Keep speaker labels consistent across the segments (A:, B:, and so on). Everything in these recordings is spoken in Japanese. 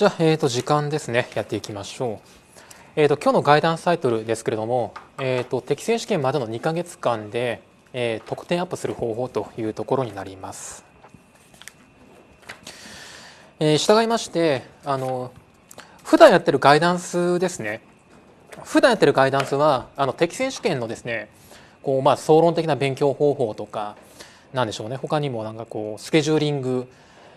A: じゃあ、えー、と時間ですねやっていきましょう、えーと、今日のガイダンスタイトルですけれども、えーと、と適正試験までの2か月間で、えー、得点アップする方法というところになります、えー、従いましてあの普段やってるガイダンスですね普段やってるガイダンスはあの適正試験のですねこうまあ総論的な勉強方法とかなんでしょうね他にもなんかこうスケジューリング、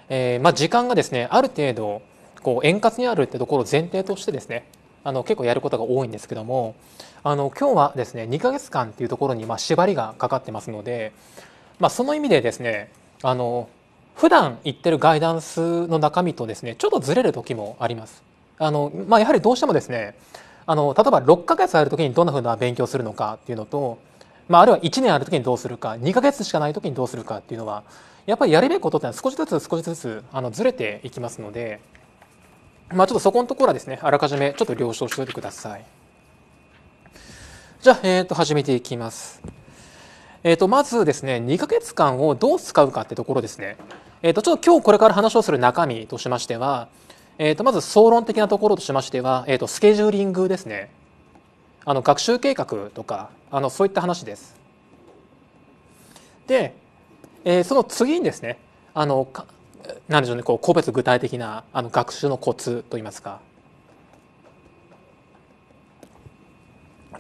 A: えーまあ、時間がですねある程度こう円滑にあるってところを前提としてですねあの結構やることが多いんですけどもあの今日はですね2ヶ月間っていうところにま縛りがかかってますので、まあ、その意味でですねあの普段言ってるガイダンスの中身とですねちょっとずれる時もあります。あのまあ、やはりどうしてもですねあの例えば6ヶ月ある時にどんなふうな勉強するのかっていうのと、まあ、あるいは1年ある時にどうするか2ヶ月しかない時にどうするかっていうのはやっぱりやるべきことってのは少しずつ少しずつあのずれていきますので。まあ、ちょっとそこのところはですね、あらかじめちょっと了承しておいてください。じゃあ、えっ、ー、と、始めていきます。えっ、ー、と、まずですね、2ヶ月間をどう使うかってところですね。えっ、ー、と、ちょっと今日これから話をする中身としましては、えっ、と、まず総論的なところとしましては、えっ、と、スケジューリングですね。あの、学習計画とか、あの、そういった話です。で、えその次にですね、あの、なんでしょうねこう個別具体的なあの学習のコツといいますか。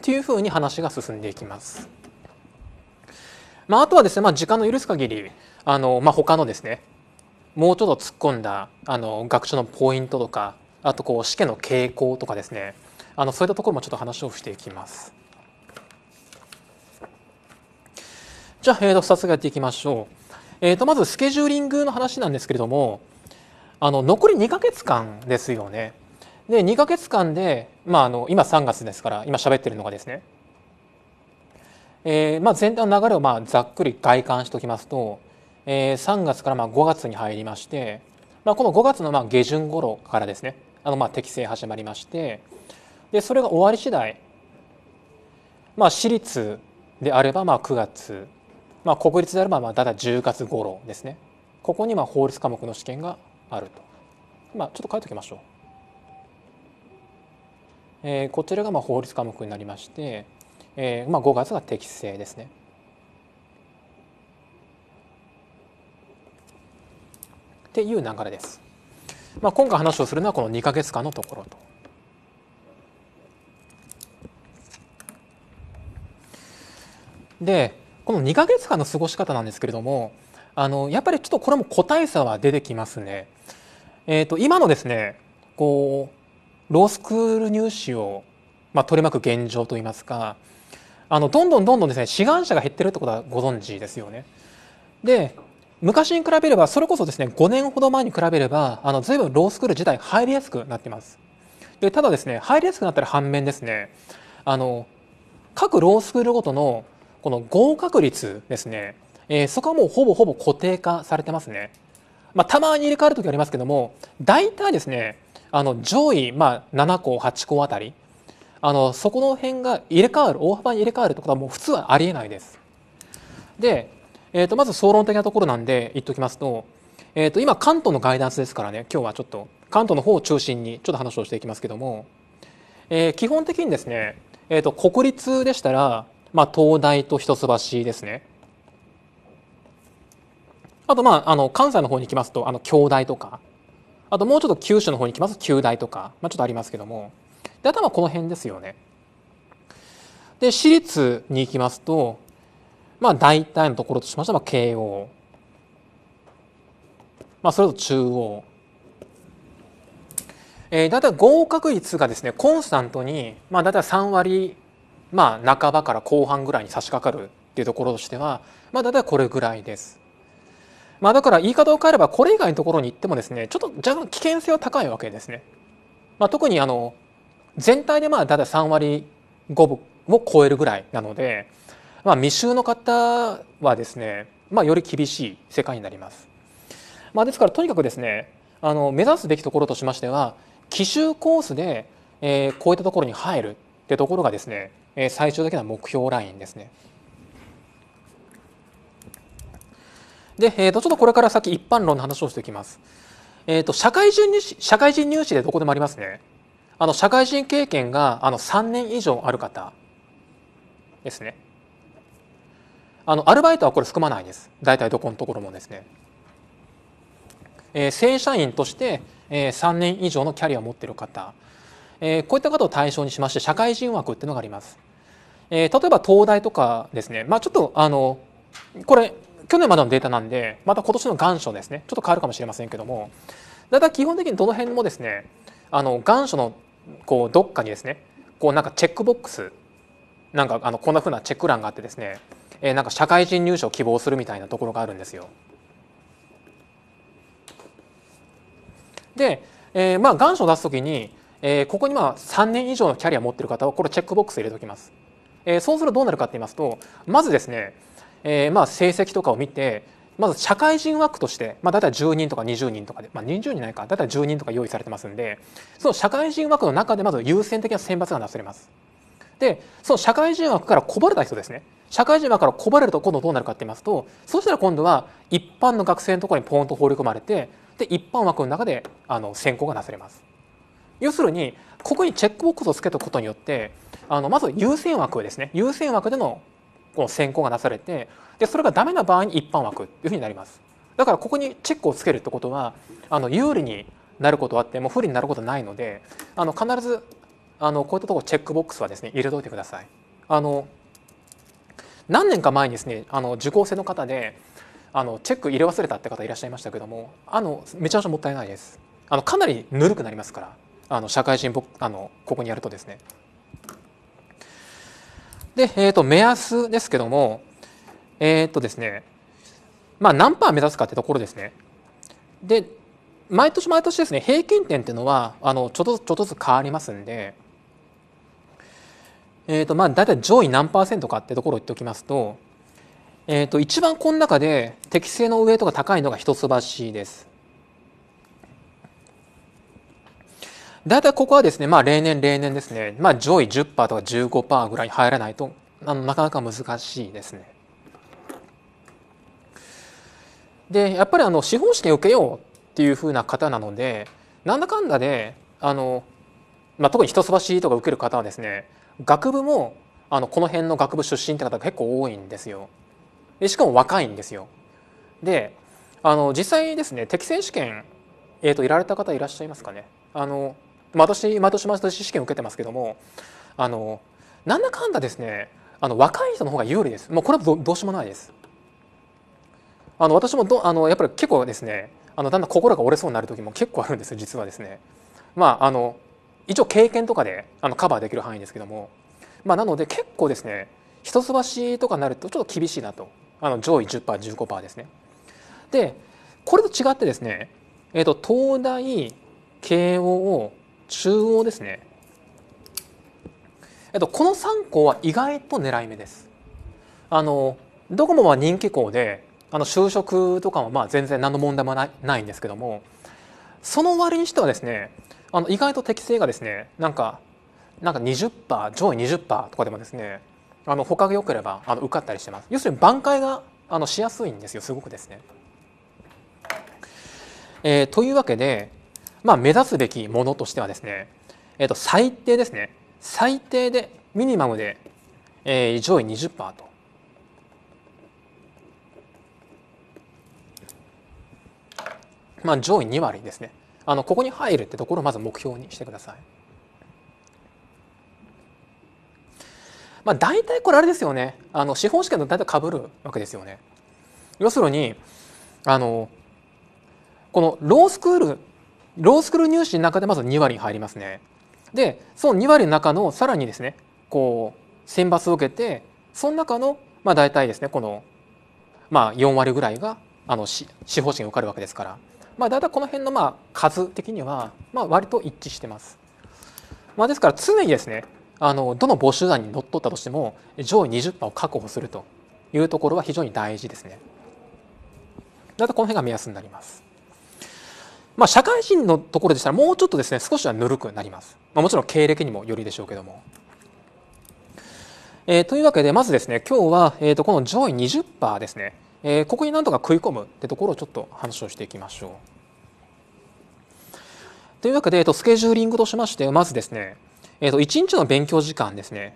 A: というふうに話が進んでいきます。まあ、あとはですね、まあ、時間の許す限りあの、まあ、他のですねもうちょっと突っ込んだあの学習のポイントとかあとこう試験の傾向とかですねあのそういったところもちょっと話をしていきます。じゃあ、えー、と早速やっていきましょう。えー、とまずスケジューリングの話なんですけれどもあの残り2か月間ですよね。で2か月間で、まあ、あの今3月ですから今喋ってるのがですね、えーまあ、全体の流れをまあざっくり概観しておきますと、えー、3月からまあ5月に入りまして、まあ、この5月のまあ下旬頃からですねあのまあ適正始まりましてでそれが終わり次第まあ私立であればまあ9月まあ、国立であればまあだた10月頃ですねここにまあ法律科目の試験があると、まあ、ちょっと書いておきましょう、えー、こちらがまあ法律科目になりまして、えー、まあ5月が適正ですねっていう流れです、まあ、今回話をするのはこの2か月間のところとでこの2ヶ月間の過ごし方なんですけれどもあのやっぱりちょっとこれも個体差は出てきますね。えーと、今のですねこうロースクール入試を、まあ、取り巻く現状といいますかあのどんどんどんどんですね志願者が減ってるってことはご存知ですよね。で昔に比べればそれこそですね5年ほど前に比べればあの随分ロースクール自体入りやすくなってます。でただですね入りやすくなったら反面ですねあの各ロースクールごとのこの合格率ですね、えー、そこはもうほぼほぼ固定化されてますね。まあ、たまに入れ替わる時ありますけども大体ですねあの上位、まあ、7校8校あたりあのそこの辺が入れ替わる大幅に入れ替わるってことはもう普通はありえないです。で、えー、とまず総論的なところなんで言っておきますと,、えー、と今関東のガイダンスですからね今日はちょっと関東の方を中心にちょっと話をしていきますけども、えー、基本的にですね、えー、と国立でしたらまあ、東大と一橋ですね。あと、まあ、あの、関西の方に行きますと、あの、京大とか、あともうちょっと九州の方に行きますと、九大とか、まあ、ちょっとありますけども、で、あとはこの辺ですよね。で、私立に行きますと、まあ、大体のところとしましては、慶応。まあ、それと中央。えー、だい合格率がですね、コンスタントに、まあ、だいた3割まあ、半ばから後半ぐらいに差し掛かるっていうところとしては、まあ、大体これぐらいです。まあ、だから言い方を変えればこれ以外のところに行ってもですねちょっと若干危険性は高いわけですね。まあ、特にあの全体でまあ大体3割5分を超えるぐらいなので、まあ、未就の方はですね、まあ、より厳しい世界になります。まあ、ですからとにかくですねあの目指すべきところとしましては奇襲コースで、えー、こういったところに入るてところがですね、え最終的な目標ラインですね。で、えー、とちょっとこれから先一般論の話をしていきます。えーと、社会人入試社会人入試でどこでもありますね。あの社会人経験があの3年以上ある方ですね。あのアルバイトはこれ含まないです。大体どこのところもですね。えー、正社員として、えー、3年以上のキャリアを持っている方えこういった方を対象にしまして社会人枠っていうのがあります。え例えば東大とかですね、まあ、ちょっとあのこれ去年までのデータなんでまた今年の願書ですねちょっと変わるかもしれませんけどもだいたい基本的にどの辺もですねあの願書のこうどっかにですねこうなんかチェックボックスなんかあのこんなふうなチェック欄があってですね、えなんか社会人入試を希望するみたいなところがあるんですよ。で、えー、まあ願書を出すときにえー、ここにまあ3年以上のキャリアを持っている方はこれチェックボックス入れておきます。えー、そうするとどうなるかって言いますとまずですね、えー、まあ成績とかを見てまず社会人枠として、まあ、大体10人とか20人とかで、まあ、20人ないか大体10人とか用意されてますんでその社会人枠の中でまず優先的な選抜がなされます。でその社会人枠からこぼれた人ですね社会人枠からこぼれると今度どうなるかって言いますとそしたら今度は一般の学生のところにポンと放り込まれてで一般枠の中であの選考がなされます。要するにここにチェックボックスをつけたことによってあのまず優先枠ですね優先枠でのこの選考がなされてでそれがダメな場合に一般枠というふうになります。だからここにチェックをつけるってことはあの有利になることはあっても不利になることはないのであの必ずあのこういったところチェックボックスはですね入れておいてください。あの何年か前にですねあの受講生の方であのチェック入れ忘れたって方いらっしゃいましたけどもあのめちゃめちゃもったいないです。あのかなりぬるくなりますからあの社会人あのここにやるとですね。で、えー、と目安ですけどもえっ、ー、とですねまあ何パー目指すかってところですね。で毎年毎年ですね平均点っていうのはあのちょっとずつちょっとずつ変わりますんで。えーとまあ、大体上位何パーセントかってところを言っておきますと,、えー、と一番この中で適正の上とが高いのが一橋です。大体ここはですね、まあ、例年例年ですね、まあ、上位10%とか15%ぐらい入らないとあのなかなか難しいですね。でやっぱりあの司法試験受けようっていうふうな方なのでなんだかんだであの、まあ、特に一橋とか受ける方はですね学部もあのこの辺の学部出身って方が結構多いんですよ。でしかも若いんですよ。であの実際ですね適正試験、えーといられた方いらっしゃいますかねあのまあ、私毎年毎年試験を受けてますけどもあのなんだかんだですねあの若い人の方が有利ですもうこれはどうしようもないですあの私もどあのやっぱり結構ですねあのだんだん心が折れそうになる時も結構あるんです実はですねまああの一応経験とかであのカバーできる範囲ですけどもまあなので結構ですね一橋とかになるとちょっと厳しいなとあの上位 10%15% ですねでこれと違ってですね、えーと東大慶応中央ですね。えっと、この3校は意外と狙い目です。あの、ドコモは人気校で、あの、就職とかもまあ全然何の問題もないないんですけども、その割にしてはですね、あの、意外と適性がですね、なんか、なんか20%、上位20%とかでもですね、あの、他が良ければ、あの、受かったりしてます。要するに挽回が、あの、しやすいんですよ、すごくですね。えー、というわけで、まあ、目指すべきものとしてはですね、えー、と最低ですね最低でミニマムで、えー、上位20%と。まあ、上位2割ですねあのここに入るってところをまず目標にしてください。まあ、大体これあれですよねあの資本試験と大体かぶるわけですよね。要するにあのこのロースクールロースクール入試の中でまず2割入りますね。でその2割の中のさらにですねこう選抜を受けてその中のまあ大体ですねこのまあ4割ぐらいがあの司法試験受かるわけですから、まあ、大体この辺のまあ数的にはまあ割と一致してます。まあ、ですから常にですねあのどの募集団にのっとったとしても上位20%を確保するというところは非常に大事ですね。だとこの辺が目安になります。まあ、社会人のところでしたらもうちょっとですね少しはぬるくなります、まあ、もちろん経歴にもよりでしょうけども。えー、というわけでまずですね今日は、えー、とこの上位20%ですね、えー、ここになんとか食い込むってところをちょっと話をしていきましょう。というわけで、えー、とスケジューリングとしましてまずですね、えー、と1日の勉強時間ですね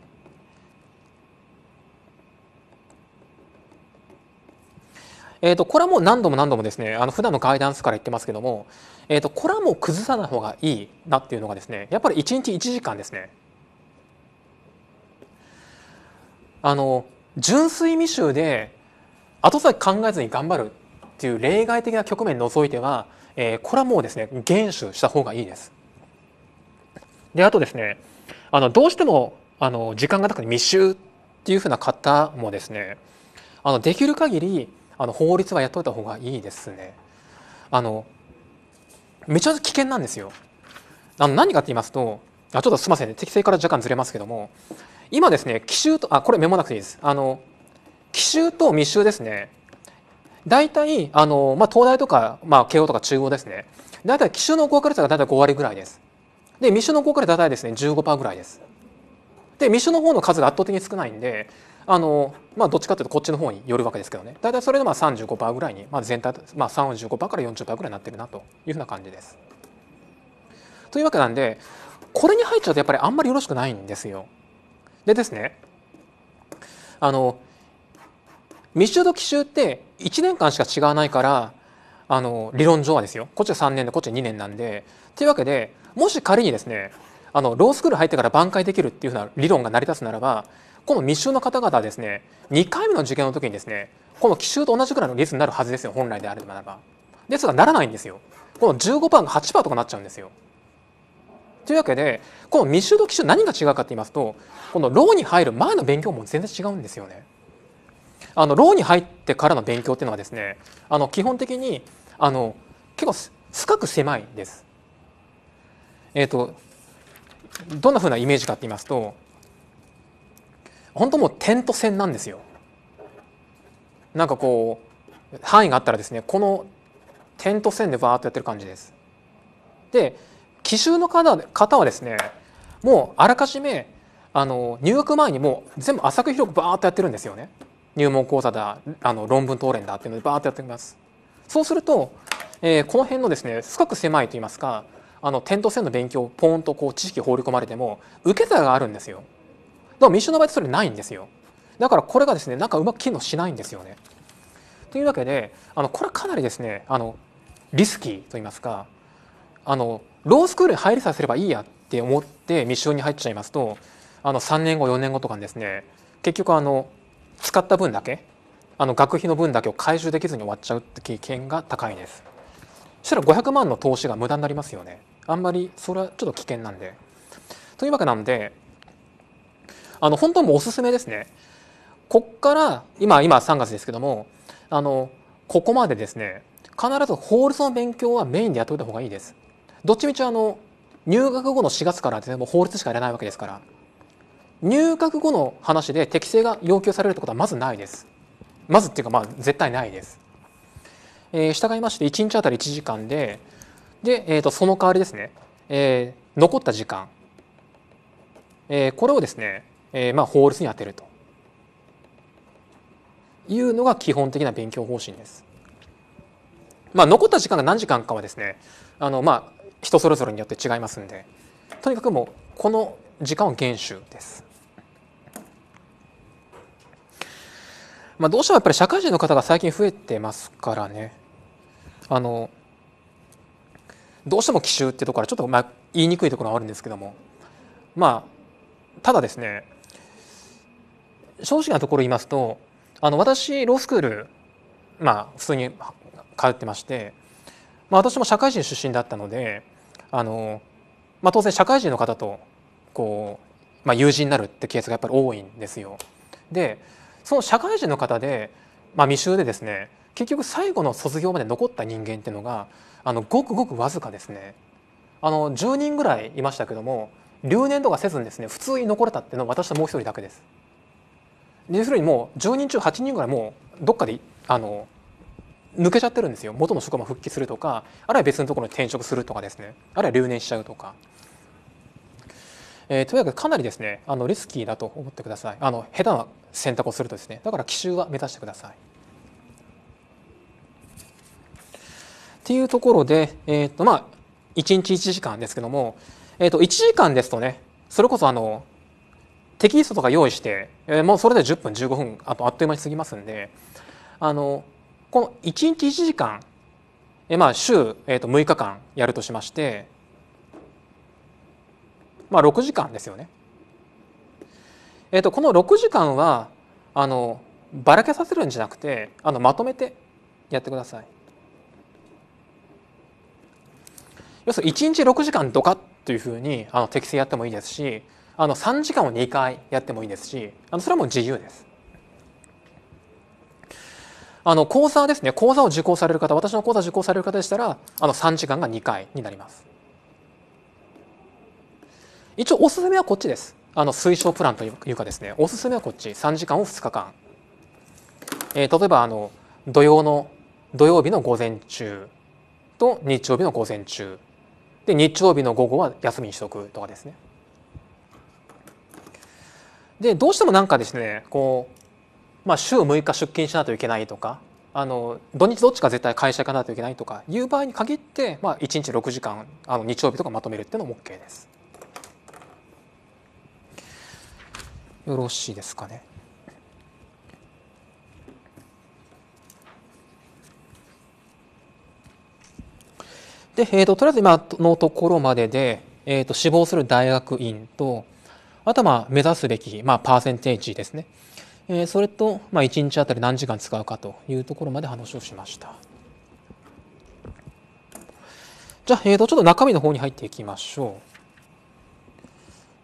A: えーと、これはもう何度も何度もですねあの普段のガイダンスから言ってますけども、えーと、これはもう崩さない方がいいなっていうのがですねやっぱり1日1時間ですねあの純粋未就で後先考えずに頑張るっていう例外的な局面除いては、えー、これはもうですね厳守した方がいいです。であとですねあのどうしてもあの時間がなくて未就っていうふうな方もですねあのできる限りあの法律はやっといた方がいいですね。あのめちゃ危険なんですよ。あの何かと言いますとあちょっとすみません適正から若干ずれますけども今ですね奇襲とあこれメモなくていいですあの奇襲と密集ですね大体あの、まあ、東大とか、まあ、慶応とか中央ですね大体奇襲の合格率が大体5割ぐらいですで密集の合格率大体ですね15%ぐらいですで密集の方の数が圧倒的に少ないんであのまあ、どっちかというとこっちの方によるわけですけどね大体それでまあ35%ぐらいに、まあ、全体、まあ、35%から40%ぐらいになってるなというふうな感じです。というわけなんでこれに入っちゃうとやっぱりあんまりよろしくないんですよ。でですねあの密集と奇襲って1年間しか違わないからあの理論上はですよこっちは3年でこっちは2年なんでというわけでもし仮にですねあのロースクール入ってから挽回できるっていうふうな理論が成り立つならばこの密集の方々はですね2回目の受験の時にですねこの奇襲と同じくらいの率になるはずですよ本来であればならばですがならないんですよこの15%が8%とかなっちゃうんですよというわけでこの未集と奇襲何が違うかと言いますとこのーに入る前の勉強も全然違うんですよね。あのーに入ってからの勉強っていうのはですねあの基本的にあの結構深く狭いです。えっ、ー、とどんなふうなイメージかと言いますと本当もう点と線なんですよ。なんかこう範囲があったらですねこの点と線でバーっとやってる感じです。で奇襲の方方はですねもうあらかじめあの入学前にもう全部浅く広くバーっとやってるんですよね。入門講座だあの論文れんだっていうのでバーっとやってます。そうすると、えー、この辺のですねすごく狭いと言いますかあの点と線の勉強ポーンとこう知識放り込まれても受け皿があるんですよ。も民主の場合それないんですよ。だからこれがですねなんかうまく機能しないんですよね。というわけであのこれかなりですねあのリスキーと言いますかあのロースクールに入りさせればいいやって思ってミッに入っちゃいますとあの3年後4年後とかにですね結局あの使った分だけあの学費の分だけを回収できずに終わっちゃうって危険が高いです。そしたら500万の投資が無駄になりますよね。あんまりそれはちょっと危険なんで。というわけなんであの本当もおすすめですね。こっから今今3月ですけどもあのここまでですね必ず法律の勉強はメインでやっておいた方がいいです。どっちみちあの入学後の4月からでね、もう法律しかやれないわけですから入学後の話で適正が要求されるってことはまずないです。まずっていうかまあ絶対ないです。えー、従いまして1日あたり1時間でで、えー、とその代わりですね、えー、残った時間、えー、これをですねえー、まあ法律に当てるというのが基本的な勉強方針です。まあ、残った時間が何時間かはですねあの、まあ、人それぞれによって違いますんでとにかくもうこの時間を厳守です。まあ、どうしてもやっぱり社会人の方が最近増えてますからねあのどうしても奇襲ってところはちょっとまあ言いにくいところはあるんですけどもまあただですね正直なところ言いますとあの私ロースクールまあ普通に通ってまして、まあ、私も社会人出身だったのであの、まあ、当然社会人の方とこう、まあ、友人になるってケースがやっぱり多いんですよ。でその社会人の方で、まあ、未就でですね結局最後の卒業まで残った人間っていうのがあのごくごくわずかですねあの10人ぐらいいましたけども留年とかせずにですね普通に残れたっていうのは私ともう一人だけです。要するにもう10人中8人ぐらいもうどっかであの抜けちゃってるんですよ元の職場復帰するとかあるいは別のところに転職するとかですねあるいは留年しちゃうとか。えー、とにかくかなりですねあのリスキーだと思ってくださいあの下手な選択をするとですねだから奇襲は目指してください。っていうところで、えーとまあ、1日1時間ですけども、えー、と1時間ですとねそれこそあのテキストとか用意して、えもうそれで10分15分あとあっという間に過ぎますんであのこの1日1時間、えまあ週、えー、と6日間やるとしまして、まあ、6時間ですよね。えー、とこの6時間はあのばらけさせるんじゃなくてあのまとめてやってください。要するに1日6時間ドカッというふうにあの適正やってもいいですしあの3時間を2回やってもいいですしあのそれはもう自由です。あの講座ですね講座を受講される方私の講座受講される方でしたらあの3時間が2回になります。一応おすすめはこっちです。あの推奨プランというかですねおすすめはこっち3時間を2日間。えー、例えばあの土曜の土曜日の午前中と日曜日の午前中で日曜日の午後は休みにしとくとかですねでどうしてもなんかですねこう、まあ、週6日出勤しないといけないとかあの土日どっちか絶対会社行かないといけないとかいう場合に限って、まあ、1日6時間あの日曜日とかまとめるっていうのも OK です。よろしいですかね。で、えーと、とりあえず今のところまでで、えーと、と志望する大学院とあとはまあ目指すべき、まあ、パーセンテージですね。えー、それと、まあ、1日あたり何時間使うかというところまで話をしました。じゃあ、えー、とちょっと中身の方に入っていきましょ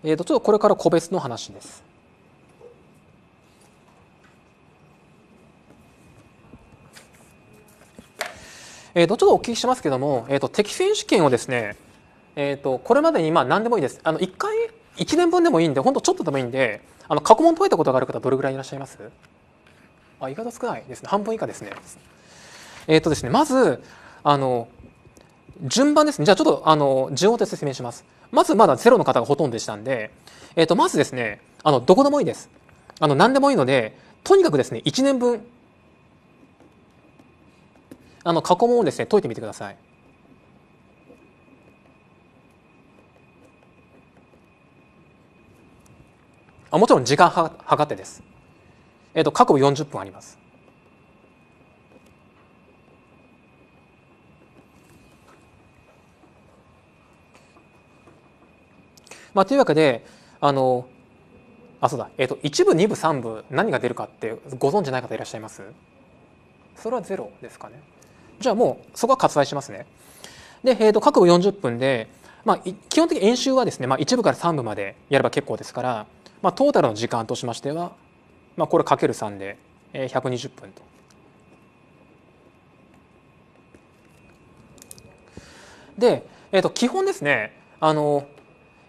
A: う。えー、とちょっとこれから個別の話です。えー、とちょっとお聞きしますけども、えー、と適選試験をですね、えー、とこれまでにまあ何でもいいですあの1回1年分でもいいんで本当ちょっとでもいいんであの過去問解いたことがある方どれぐらいいらっしゃいますあ意外と少ないですね半分以下ですね。えっ、ー、とですねまずあの順番ですねじゃあちょっとあの順応で説明します。まずまだゼロの方がほとんどでしたんで、えー、とまずですねあのどこでもいいです。あの何でもいいのでとにかくですね1年分あの過去問をですね解いてみてください。あもちろん時間は測ってです、えーと、各部40分ありますまあ、というわけであのあそうだ、えーと、1部2部3部何が出るかってご存じない方いらっしゃいますそれはゼロですかねじゃあもうそこは割愛しますねで、えーと、と各部40分で、まあ、基本的に演習はですね、まあ、1部から3部までやれば結構ですからまあ、トータルの時間としましては、まあ、これかける3で120分と。で、えー、と基本ですねあの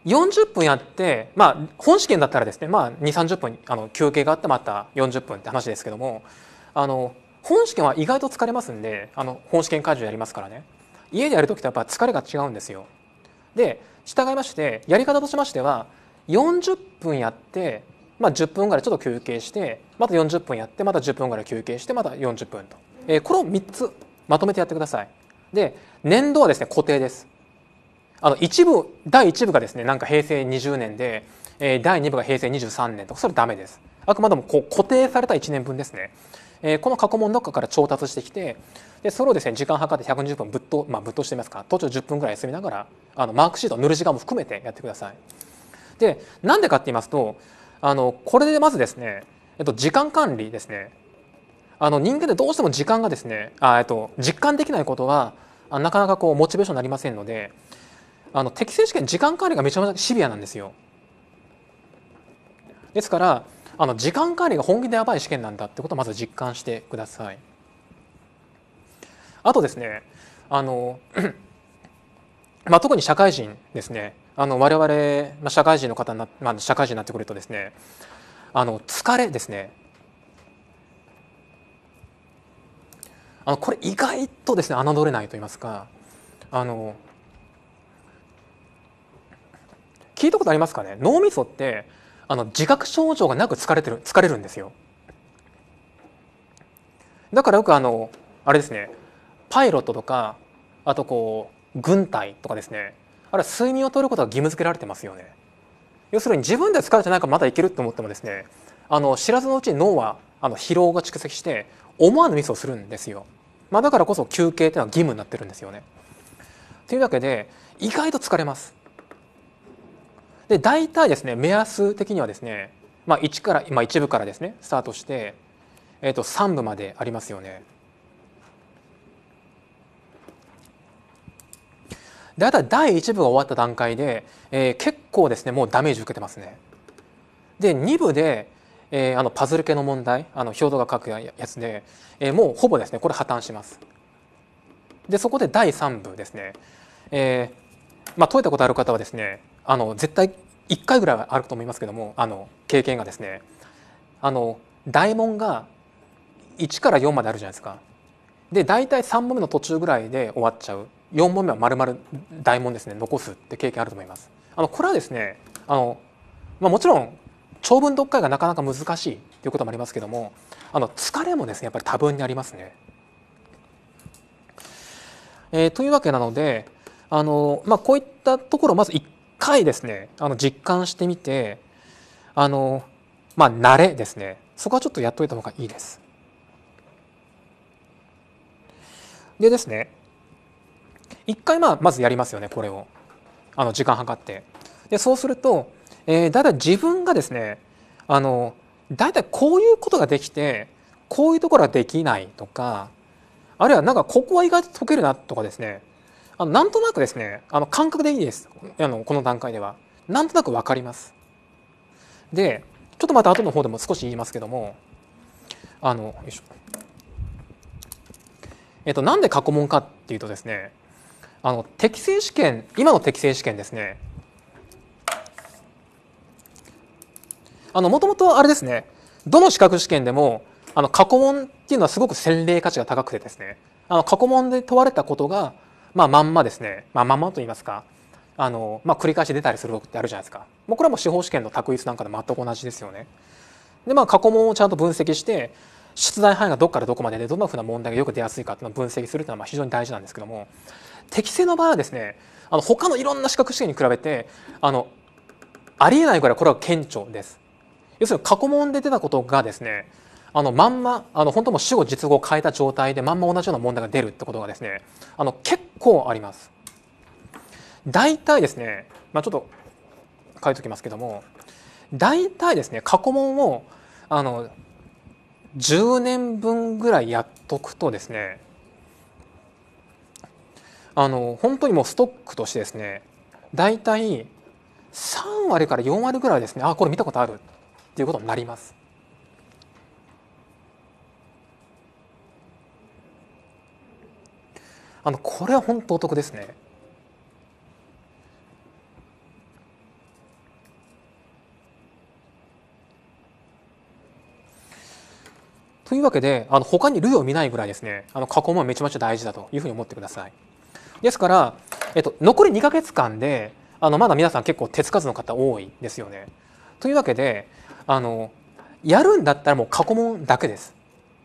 A: 40分やって、まあ、本試験だったらですね、まあ、2 3 0分あの休憩があってまた40分って話ですけどもあの本試験は意外と疲れますんであの本試験会場やりますからね家でやる時とやっぱ疲れが違うんですよ。で従いましてやり方としましては40分やって、まあ、10分ぐらいちょっと休憩してまた40分やってまた10分ぐらい休憩してまた40分と、えー、これを3つまとめてやってください。で年度はですね固定です。あの一部第1部がですねなんか平成20年で、えー、第2部が平成23年とかそれダメです。あくまでもこう固定された1年分ですね。えー、この過去問の中から調達してきてでそれをですね時間計って120分ぶっと、まあ、ぶっ通してみますか途中10分ぐらい休みながらあのマークシートを塗る時間も含めてやってください。でなんでかって言いますとあのこれでまずですね、えっと、時間管理ですねあの人間ってどうしても時間がですねあ、えっと、実感できないことはなかなかこうモチベーションになりませんのであの適正試験時間管理がめちゃめちゃシビアなんですよ。ですからあの時間管理が本気でやばい試験なんだってことをまず実感してください。あとですねあの、まあ、特に社会人ですねあの我々、まあ、社会人の方な、まあ、社会人になってくるとですねあの疲れですねあのこれ意外とですね侮れないと言いますかあの聞いたことありますかね脳みそってあの自覚症状がなく疲れてる疲れるんですよだからよくあのあれですねパイロットとかあとこう軍隊とかですねあるいは睡眠をとることが義務付けられてますよね要するに自分で疲れてないからまだいけると思ってもですねあの知らずのうちに脳はあの疲労が蓄積して思わぬミスをするんですよ、まあ、だからこそ休憩っていうのは義務になってるんですよねというわけで意外と疲れますで大体ですね目安的にはですね、まあ、1から、まあ、1部からですねスタートして、えー、と3部までありますよねであとは第1部が終わった段階で、えー、結構ですねもうダメージ受けてますね。で2部で、えー、あのパズル系の問題あの表動が書くやつで、えー、もうほぼですねこれ破綻します。でそこで第3部ですね、えーまあ、解いたことある方はですねあの絶対1回ぐらいはあると思いますけどもあの経験がですねあの大問が1から4まであるじゃないですか。で大体3問目の途中ぐらいで終わっちゃう四問目はまる大問ですね残すって経験あると思います。あのこれはですねあの、まあ、もちろん長文読解がなかなか難しいということもありますけどもあの疲れもですねやっぱり多分にありますね。えー、というわけなのであの、まあ、こういったところをまず1回ですねあの実感してみてあの、まあ、慣れですねそこはちょっとやっといた方がいいです。でですね一回まあまずやりますよねこれをあの時間計って。でそうすると、えー、だいたい自分がですねあのだいたいこういうことができてこういうところはできないとかあるいはなんかここは意外と解けるなとかですねあのなんとなくですねあの感覚でいいですあのこの段階では。なんとなく分かります。でちょっとまた後の方でも少し言いますけどもあのえっとなんで過去問かっていうとですねあの適正試験今の適正試験ですねあのもともとあれですねどの資格試験でもあの過去問っていうのはすごく洗礼価値が高くてですねあの過去問で問われたことが、まあ、まんまですね、まあ、まんまと言いますかあの、まあ、繰り返し出たりすることってあるじゃないですかもうこれはもう司法試験の択一なんかで全く同じですよね。でまあ過去問をちゃんと分析して出題範囲がどこからどこまででどんなふうな問題がよく出やすいかっていうのを分析するっていうのはまあ非常に大事なんですけども適正の場合はですねあの他のいろんな資格試験に比べてあのありえないぐらいこれは顕著です。要するに過去問で出たことがですねあのまんまあの本当も主語実語を変えた状態でまんま同じような問題が出るってことがですねあの結構あります。大体ですね、まあ、ちょっと書いておきますけども大体ですね過去問をあの10年分ぐらいやっとくとですねあの本当にもうストックとしてですね大体3割から4割ぐらいですねあこれ見たことあるっていうことになります。あのこれは本当お得ですね。というわけであの他に類を見ないぐらいですねあの加工もめちゃめちゃ大事だというふうに思ってください。ですから、えっと、残り2か月間であのまだ皆さん結構手つかずの方多いですよね。というわけであのやるんだったらもう過去問だけです。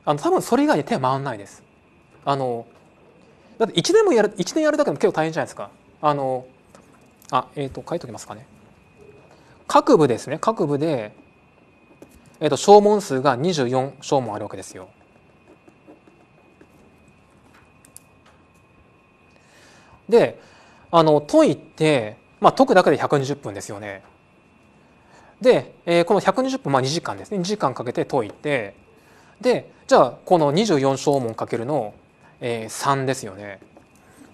A: あの多分それ以外に手は回らないです。あのだって1年もやる1年やるだけでも結構大変じゃないですか。あのあえっ、ー、と書いておきますかね。各部ですね各部で、えーと、と小問数が24小問あるわけですよ。であの解いて、まあ、解くだけで120分ですよね。で、えー、この120分、まあ、2時間ですね2時間かけて解いてでじゃあこの24小問かけるの、えー、3ですよね、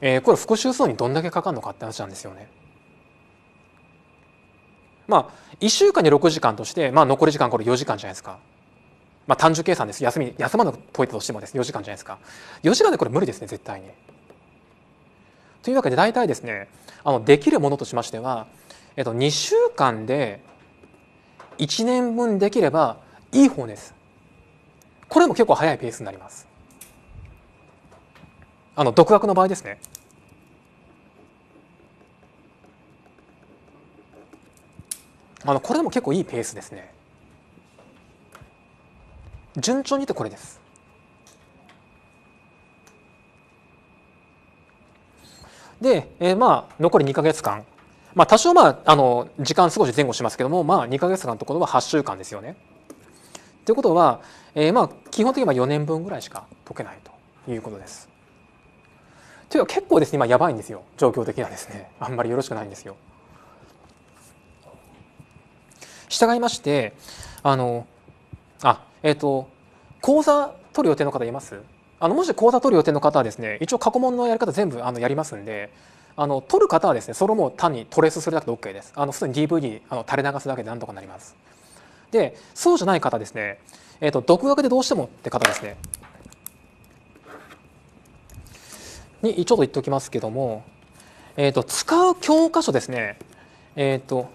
A: えー、これ復習数にどんだけかかるのかって話なんですよね。まあ1週間に6時間として、まあ、残り時間これ4時間じゃないですか。まあ、単純計算です休み休まなく解いたとしてもです、ね、4時間じゃないですか4時間でこれ無理ですね絶対に。というわけで大体ですねあのできるものとしましては、えっと、2週間で1年分できればいい方です。これも結構早いペースになります。あの独学の場合ですね。あのこれも結構いいペースですね。順調にってこれです。で、えー、まあ残り2か月間、まあ、多少まああの時間少し前後しますけども、まあ、2か月間のところは8週間ですよね。ということは、えー、まあ基本的には4年分ぐらいしか解けないということです。というか結構ですね今やばいんですよ状況的にはですねあんまりよろしくないんですよ。従いましてあのあえっ、ー、と講座取る予定の方いますあのもし講座取る予定の方はですね一応過去問のやり方全部あのやりますんであの取る方はですねそれもう単にトレースするだけで OK ですあの普通に DVD あの垂れ流すだけでなんとかなりますでそうじゃない方ですね、えーと、独学でどうしてもって方ですねにちょっと言っておきますけども、えーと、と使う教科書ですねえっ、ー、と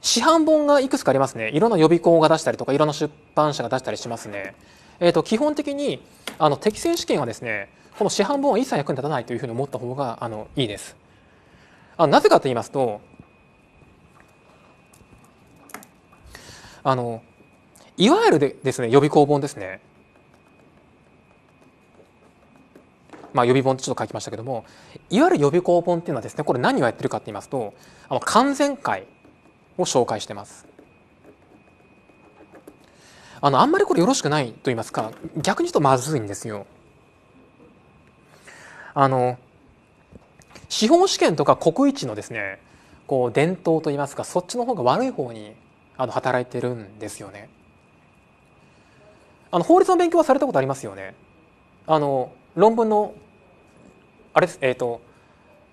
A: 市販本がいくつかありますねいろんな予備校が出したりとかいろんな出版社が出したりしますねえー、と基本的にあの適正試験はですねこの市販本は一切役に立たないというふうに思った方があのいいです。あなぜかと言いますとあのいわゆるでですね予備校本ですねまあ、予備本ってちょっと書きましたけどもいわゆる予備校本っていうのはですねこれ何をやってるかって言いますとあの完全解を紹介してますあのあんまりこれよろしくないと言いますか逆に言うとまずいんですよ。あの司法試験とか国一のですねこう伝統といいますかそっちの方が悪い方にあの働いてるんですよね。あの法律の勉強はされたことありますよね。あの論文のあれですえっ、ー、と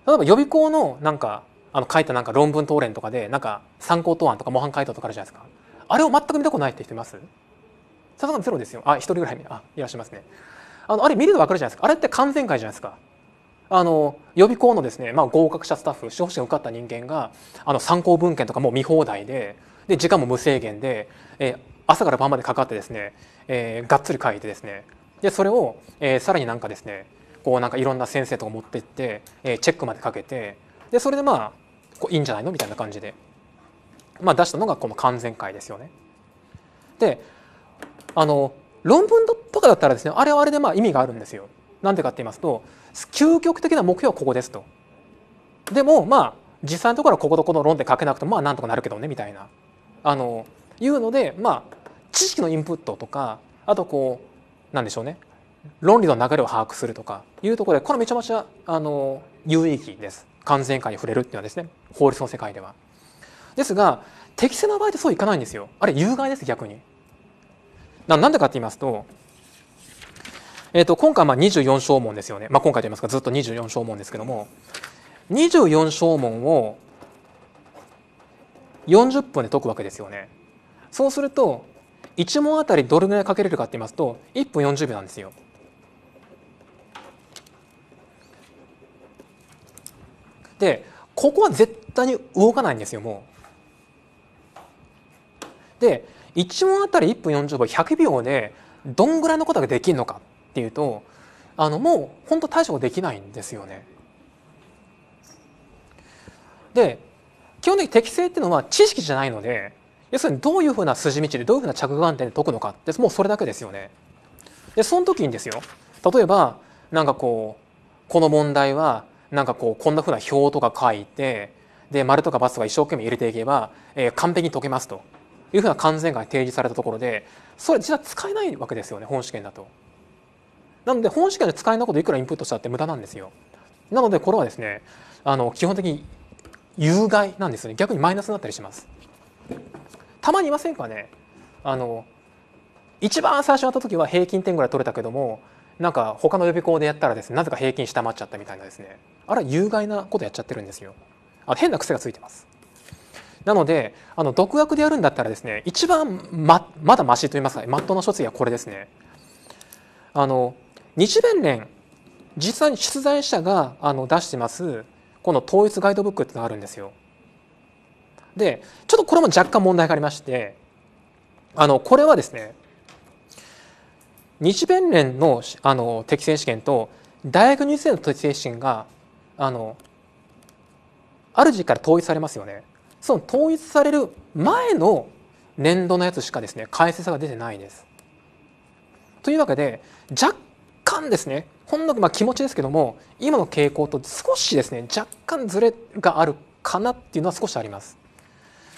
A: 例えば予備校のなんかあの書いたなんか論文答練とかでなんか参考答案とか模範解答とかあるじゃないですか。あれを全く見たことないって人います佐藤さんゼロですよあ一人ぐらいねあいらっしゃいますねあのあれ見ると分かるじゃないですかあれって完全会じゃないですかあの予備校のですね、まあ、合格者スタッフ司法試験受かった人間があの参考文献とかも見放題でで時間も無制限で、えー、朝から晩までかかってですね、えー、がっつり書いてですねでそれを、えー、さらになんかですねこうなんかいろんな先生とか持ってって、えー、チェックまでかけてでそれでまあこういいんじゃないのみたいな感じで、まあ、出したのがこの完全会ですよね。であの論文とかだったらですねあれはあれでまあ意味があるんですよ。なんでかって言いますと究極的な目標はここですと。でもまあ実際のところはこことこの論で書けなくてもまあなんとかなるけどねみたいなあのいうのでまあ知識のインプットとかあとこうなんでしょうね論理の流れを把握するとかいうところでこれめちゃめちゃあの有意義です。完全化に触れるっていうのはですね法律の世界では。ですが適正な場合ってそういかないんですよ。あれ有害です逆に。なんでかって言いますと,、えー、と今回まあ24章門ですよね、まあ、今回といいますかずっと24章門ですけども24章門を40分で解くわけですよね。そうすると1問あたりどれぐらいかけれるかって言いますと1分40秒なんですよ。でここは絶対に動かないんですよもう。で1問あたり1分40秒100秒でどんぐらいのことができるのかっていうとあのもう本当対処できないんですよね。で基本的に適正っていうのは知識じゃないので要するにどういうふうな筋道でどういうふうな着眼点で解くのかってもうそれだけですよね。でその時にですよ例えばなんかこうこの問題はなんかこうこんなふうな表とか書いてで丸とか×とか一生懸命入れていけば、えー、完璧に解けますというふうな完全解提示されたところでそれ実は使えないわけですよね本試験だと。なので本試験で使えないこといくらインプットしたって無駄なんですよ。なのでこれはですねあの基本的に有害なんですね逆にマイナスになったりします。たまにいませんかねあの一番最初やった時は平均点ぐらい取れたけどもなんか他の予備校でやったらですねなぜか平均下回っちゃったみたいなですねあれは有害なことやっちゃってるんですよあ変な癖がついてますなのであの独学でやるんだったらですね一番ままだましと言いますかまっとうな処置はこれですね。あの日弁連実際に出題者があの出してますこの統一ガイドブックっていうのがあるんですよ。でちょっとこれも若干問題がありましてあのこれはですね日弁連のあの適正試験と大学入試の適正試験があの時から統一されますよね。その統一される前の年度のやつしかですね解説が出てないです。というわけで若干ですねほんの、まあ、気持ちですけども今の傾向と少しですね若干ずれがあるかなっていうのは少しあります。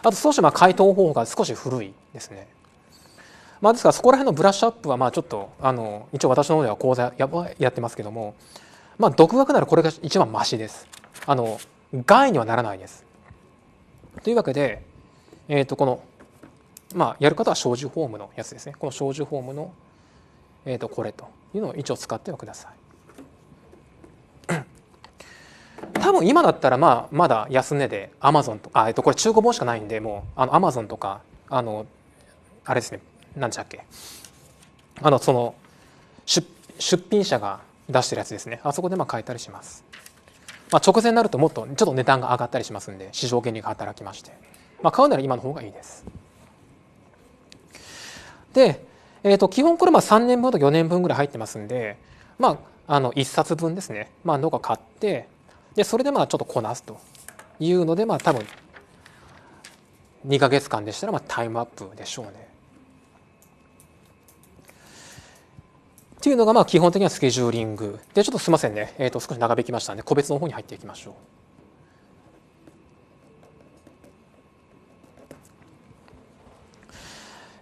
A: あと少しまあ回答方法が少し古いですね。まあ、ですからそこら辺のブラッシュアップはまあちょっとあの一応私の方では講座ややってますけども、まあ、独学ならこれが一番ましです。あの害にはならないです。というわけで、えー、とこの、まあ、やる方は小樹フォームのやつですねこの小樹フォームの、えー、とこれというのを一応使ってはください。多分今だったらまあまだ安値でアマゾンとあ、えっと、これ中古本しかないんでもうアマゾンとかあのあれですねなんちゃっけあのその出品者が出してるやつですねあそこでまあ買えたりします。まあ、直前になるともっとちょっと値段が上がったりしますんで市場原理が働きまして、まあ、買うなら今の方がいいです。で、えー、と基本これまあ3年分と4年分ぐらい入ってますんで、まあ、あの1冊分ですね、まあ、のが買ってでそれでまあちょっとこなすというのでまあ多分2か月間でしたらまあタイムアップでしょうね。っていうのがまあ基本的にはスケジューリングでちょっとすみませんね、えー、と少し長引きましたので個別の方に入っていきましょう。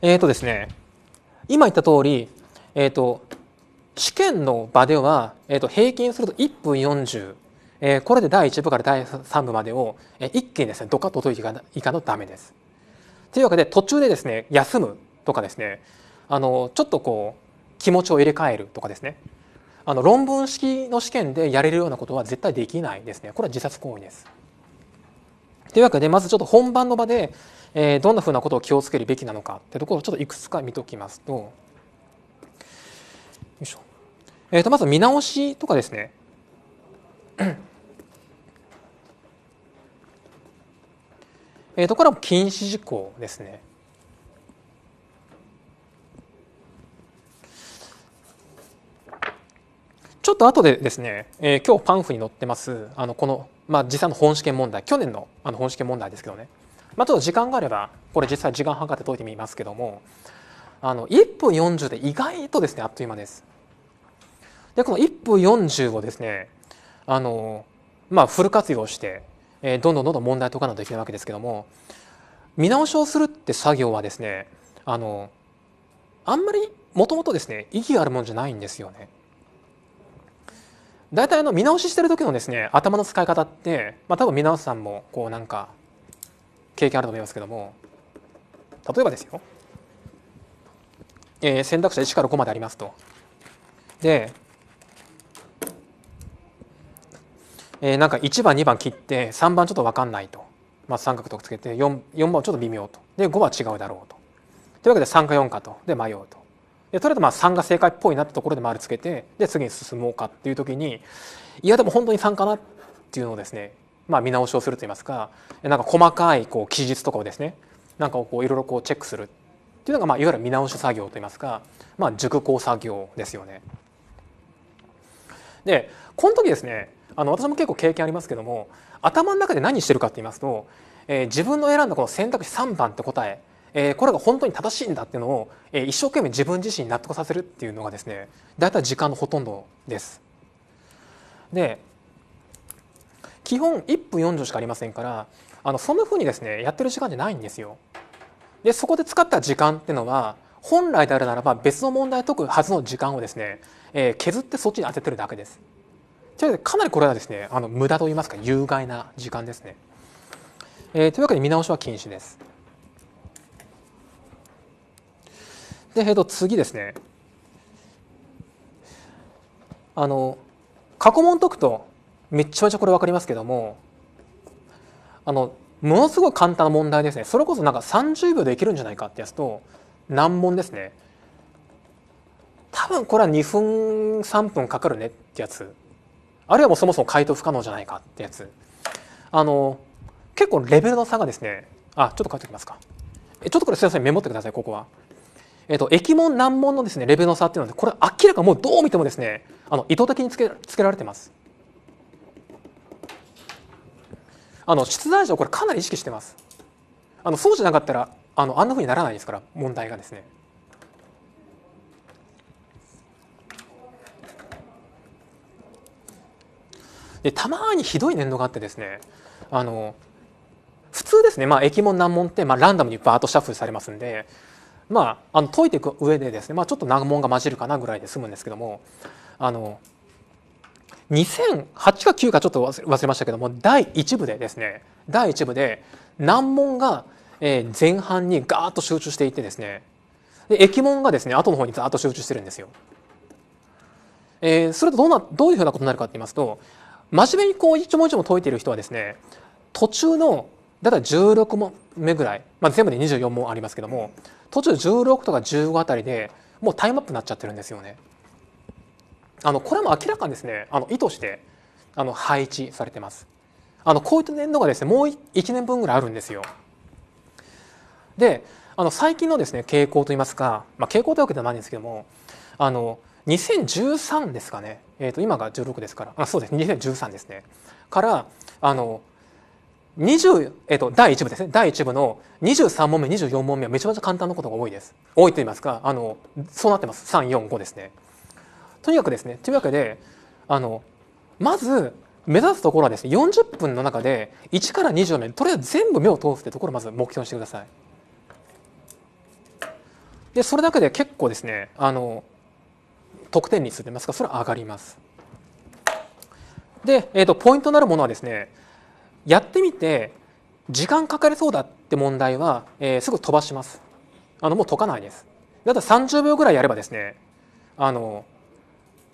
A: えっ、ー、とですね今言った通り、えっ、ー、と試験の場では、えっ、ー、と平均すると1分40、えー、これで第1部から第3部までを、えー、一気にですねどかっと解いていかいかのダメです。というわけで途中でですね休むとかですねあのちょっとこう気持ちを入れ替えるとかですねあの論文式の試験でやれるようなことは絶対できないですねこれは自殺行為です。というわけでまずちょっと本番の場で、えー、どんなふうなことを気をつけるべきなのかってところをちょっといくつか見ておきますとよいしょ、えー、とまず見直しとかですねえーとこれは禁止事項ですね。ちょっと後でですね、えー、今日パンフに載ってますあのこの、まあ、実際の本試験問題去年のあの本試験問題ですけどね、まあ、ちょっと時間があればこれ実際時間計って解いてみますけどもあの1分40で意外とですねあっという間です。でこの1分40をですねあの、まあ、フル活用して、えー、どんどんどんどん問題解かないといけないわけですけども見直しをするって作業はですねあのあんまりもともとですね意義があるもんじゃないんですよね。大体あの見直ししてる時のですね頭の使い方って、まあ、多分皆さんもこうなんか経験あると思いますけども例えばですよ、えー、選択肢1から5までありますと。で、えー、なんか1番2番切って3番ちょっと分かんないと、まあ、三角とくっつけて 4, 4番ちょっと微妙とで5は違うだろうと。というわけで3か4かとで迷うと。でとりあえずまあ3が正解っぽいなってところで丸つけてで次に進もうかっていう時にいやでも本当に3かなっていうのをですねまあ見直しをすると言いますかなんか細かいこう記述とかをですねなんかをこういろいろこうチェックするっていうのがまあいわゆる見直し作業といいますかまあ熟考作業ですよね。でこの時ですねあの私も結構経験ありますけども頭の中で何してるかって言いますと、えー、自分の選んだこの選択肢3番って答ええー、これが本当に正しいんだっていうのを、えー、一生懸命自分自身に納得させるっていうのがですね大体時間のほとんどです。で基本1分4畳しかありませんからあのそんなふうにですねやってる時間じゃないんですよ。でそこで使った時間っていうのは本来であるならば別の問題を解くはずの時間をですね、えー、削ってそっちに当ててるだけです。というわけでかなりこれはですねあの無駄といいますか有害な時間ですね。えー、というわけで見直しは禁止です。で、えっと、次ですね。あの過去問解くとめちゃめちゃこれ分かりますけどもあのものすごい簡単な問題ですねそれこそなんか30秒でいけるんじゃないかってやつと難問ですね多分これは2分3分かかるねってやつあるいはもうそもそも回答不可能じゃないかってやつあの結構レベルの差がですねあちょっと書いておきますかちょっとこれすいませんメモってくださいここは。えっと、駅門難問のですねレベルの差っていうのはこれ明らかもうどう見てもですねあの意図的につけつけられてます。あの出題者これかなり意識してます。あのそうじゃなかったらあのあんなふうにならないですから問題がですね。でたまにひどい年度があってですねあの普通ですね、まあ、駅門難問って、まあ、ランダムにバーッとシャッフルされますんでまあ、あの解いていく上でですね、まあ、ちょっと難問が混じるかなぐらいで済むんですけどもあの2008か9かちょっと忘れましたけども第1部でですね第1部で難問が前半にガーッと集中していってですねで駅門がですね後の方にザーッと集中してるんですよ。えー、それとどうなどういうふうなことになるかっていいますと真面目にこう一問一問解いている人はですね途中のだいたい16問目ぐらい、まあ、全部で24問ありますけども途中16とか15あたりでもうタイムアップなっちゃってるんですよね。あのこれも明らかにですねあの意図してあの配置されてます。あのこういった年度がですねもう1年分ぐらいあるんですよ。であの最近のですね傾向といいますか、まあ、傾向というわけではないんですけどもあの2013ですかね、えー、と今が16ですからあそうです2013ですねからあの20えっと、第1部ですね第1部の23問目24問目はめちゃめちゃ簡単なことが多いです多いと言いますかあのそうなってます345ですねとにかくですねというわけであのまず目指すところはですね40分の中で1から20までとりあえず全部目を通すってところをまず目標にしてくださいでそれだけで結構ですねあの得点率といいますかそれは上がりますで、えっと、とポイントになるものはですねやってみて時間かかりそうだって問題は、えー、すぐ飛ばしますあのもう解かないですだって30秒ぐらいやればですねあの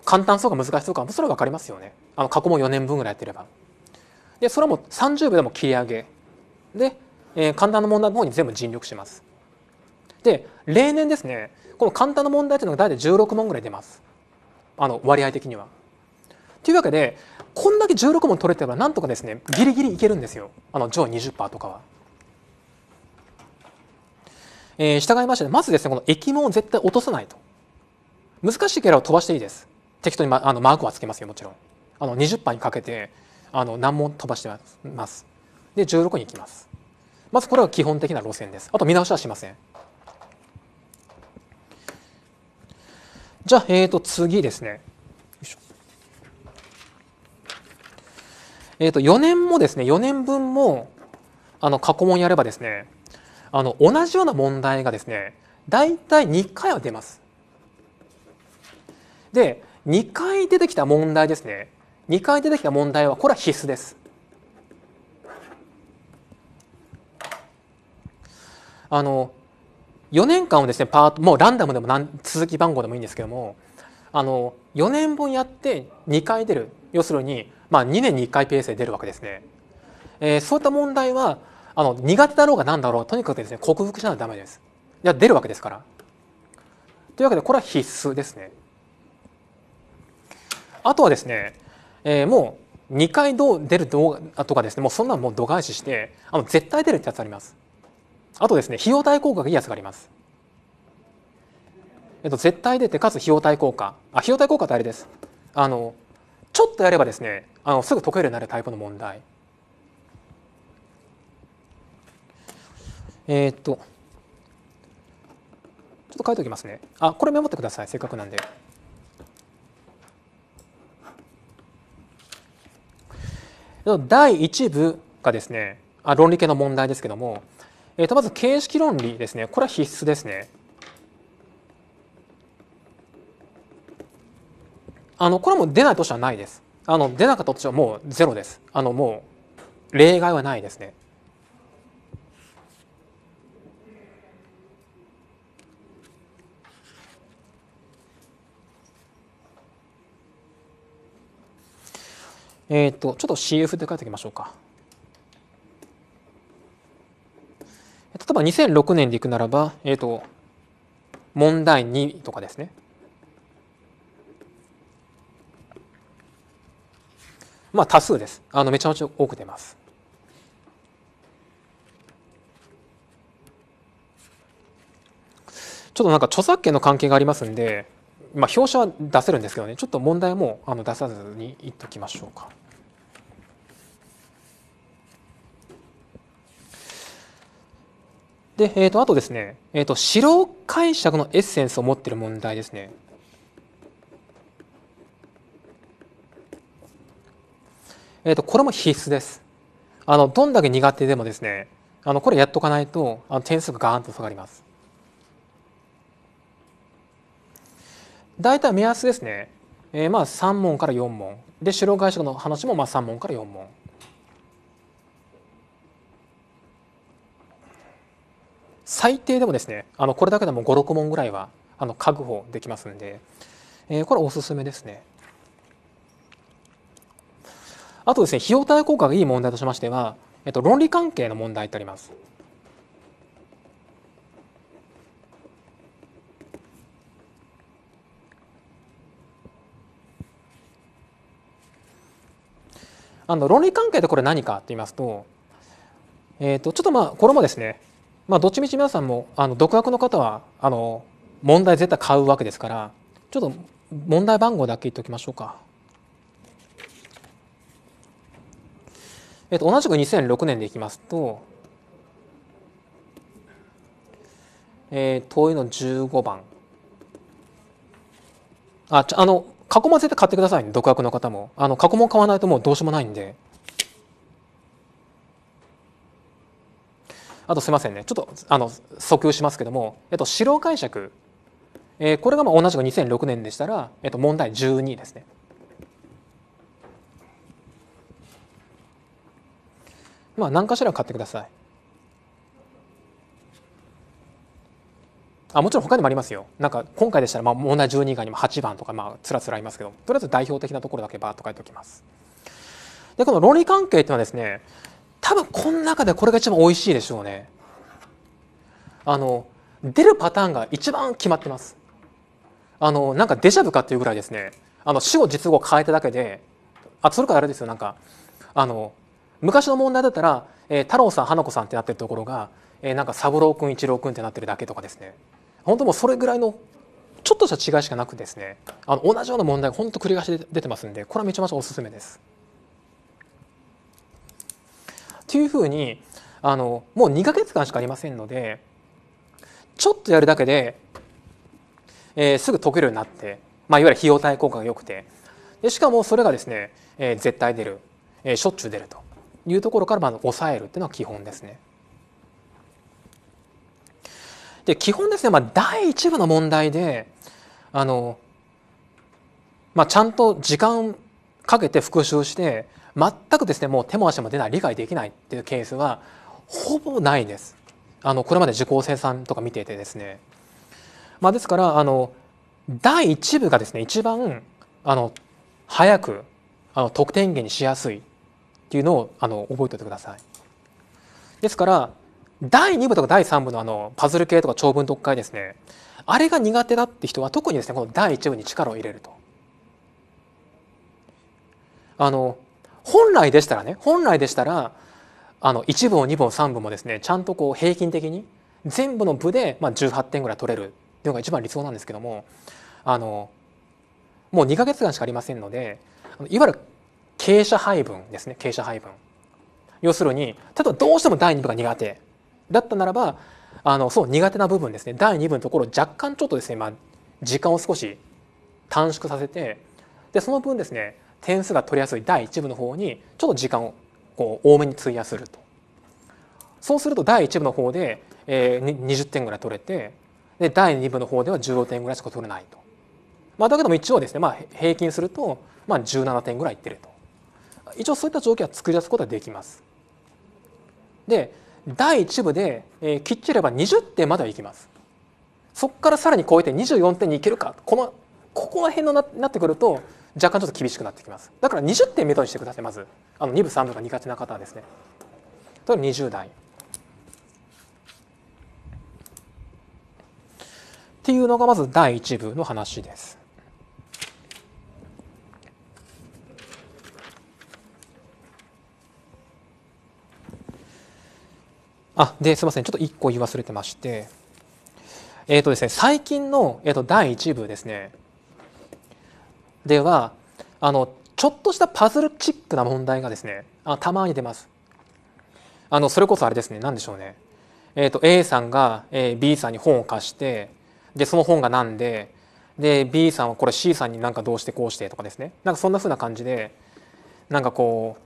A: 簡単そうか難しそうかそれは分かりますよねあの過去問4年分ぐらいやってればでそれはもう30秒でも切り上げで、えー、簡単な問題の方に全部尽力しますで例年ですねこの簡単な問題というのが大体16問ぐらい出ますあの割合的には。というわけでこんだけ16問取れてればなんとかですねギリギリいけるんですよあの上20%とかは。えー、従いましてまずですねこの液門を絶対落とさないと難しいキャラを飛ばしていいです適当に、ま、あのマークはつけますよもちろんあの20%にかけてあの難問飛ばしてますで16に行きますまずこれは基本的な路線ですあと見直しはしませんじゃあ、えー、と次ですねえー、と4年もですね4年分もあの過去問やればですねあの同じような問題がですね大体2回は出ます。で2回出てきた問題ですね2回出てきた問題はこれは必須です。あの4年間をですねパートもうランダムでも続き番号でもいいんですけどもあの4年分やって2回出る要するにまあ、2年に1回ースで出るわけですね。えー、そういった問題はあの苦手だろうが何だろうとにかくですね克服しないとダメです。いや出るわけですから。というわけでこれは必須ですね。あとはですね、えー、もう2回どう出る動画とかですねもうそんなのもう度外視してあの絶対出るってやつあります。あとですね費用対効果がいいやつがあります。えっと、絶対出てかつ費用対効果あ費用対効果ってあれです。あのちょっとやればですねあのすぐ解けるようになるタイプの問題。えー、っとちょっと書いておきますね。あこれメモってくださいせっかくなんで。第1部がですねあ論理系の問題ですけども、えっとまず形式論理ですねこれは必須ですね。あのこれはもう出ない年はないです。あの出なかった年はもうゼロです。あのもう例外はないですね。えっ、ー、とちょっと CF で書いておきましょうか。例えば2006年でいくならば、えっ、ー、と問題2とかですね。まあ多数です。あのめちゃめちゃ多く出ます。ちょっとなんか著作権の関係がありますんで、まあ、表紙は出せるんですけどねちょっと問題もあの出さずにいっときましょうか。で、えー、とあとですね、えー、と詩解釈のエッセンスを持っている問題ですね。えーと、これも必須です。あのどんだけ苦手でもですねあのこれやっとかないとあの点数がガーンと下がります。大体目安ですね、えー、まあ3問から4問で狩猟外食の話もまあ3問から4問。最低でもですねあのこれだけでも56問ぐらいはあの確保できますんで、えー、これおすすめですね。あとですね費用対効果がいい問題としましては、えっと、論理関係の問題ってあります。あの論理関係ってこれ何かと言いますと,、えー、とちょっとまあこれもですね、まあ、どっちみち皆さんもあの独学の方はあの問題絶対買うわけですからちょっと問題番号だけ言っておきましょうか。えっと、同じく2006年でいきますと、えー、遠いの15番。あ、あの、過去も絶対買ってください、ね、独学の方も。あの、過去も買わないともうどうしようもないんで。あとすいませんね、ちょっとあの訴求しますけども、えっと、資料解釈、えー、これがまあ同じく2006年でしたら、えっと、問題12ですね。まあ何かしら買ってくださいあもちろん他にもありますよなんか今回でしたらまあ問題12以外にも8番とかまあつらつらありますけどとりあえず代表的なところだけバーッと書いておきますでこの論理関係っていうのはですね多分この中でこれが一番美味しいでしょうねあの出るパターンが一番決まってますあのなんかデジャブかっていうぐらいですねあの死を実語を変えただけであそれからあれですよなんかあの昔の問題だったら、えー、太郎さん花子さんってなってるところが、えー、なんか三郎君一郎君ってなってるだけとかですね本当もうそれぐらいのちょっとした違いしかなくですねあの同じような問題が本当繰り返しで出てますんでこれはめちゃめちゃおすすめです。というふうにあのもう2か月間しかありませんのでちょっとやるだけで、えー、すぐ解けるようになって、まあ、いわゆる費用対効果が良くてでしかもそれがですね、えー、絶対出る、えー、しょっちゅう出るというところからまず抑えるっていうのは基本ですね。で基本ですね、まあ、第一部の問題であの、まあ、ちゃんと時間かけて復習して全くですねもう手も足も出ない理解できないっていうケースはほぼないです。あのこれまで受講生さんとか見ていてですね。まあ、ですからあの第1部がですね一番あの早くあの得点源にしやすいっていうのをあの覚えておいてください。ですから第2部とか第3部のあのパズル系とか長文読解ですねあれが苦手だって人は特にですねこの第1部に力を入れると。あの本来でしたらね本来でしたらあの1部も2部も3部もですねちゃんとこう平均的に全部の部でまあ18点ぐらい取れるっていうのが一番理想なんですけどもあのもう2か月間しかありませんのでいわゆる傾斜配分ですね傾斜配分要するに例えばどうしても第2部が苦手だったならばあのそう苦手な部分ですね第2部のところ若干ちょっとですね、まあ、時間を少し短縮させてでその分ですね点数が取りやすい第1部の方にちょっと時間をこう多めに費やするとそうすると第1部の方で、えー、20点ぐらい取れてで第2部の方では15点ぐらいしか取れないと、まあ、だけども一応ですね、まあ、平均すると、まあ、17点ぐらいいってると一応そういった条件は作り出すことができます。で第1部で、えー、きっちりば20点まではいきます。そこからさらに超えて24点にいけるかこのここら辺のななってくると若干ちょっと厳しくなってきます。だから20点目処にしてくださいまずあの2部3部が苦手な方はですね。例えば20代。っていうのがまず第1部の話です。あですみませんちょっと1個言い忘れてましてえっ、ー、とですね最近の、えーと、第1部ですねではあのちょっとしたパズルチックな問題がですねあたまに出ます。あのそれこそあれですね何でしょうね。えーと、A さんが、え B さんに本を貸してでその本が何でで B さんはこれ C さんになんかどうしてこうしてとかですねなんかそんなふうな感じでなんかこう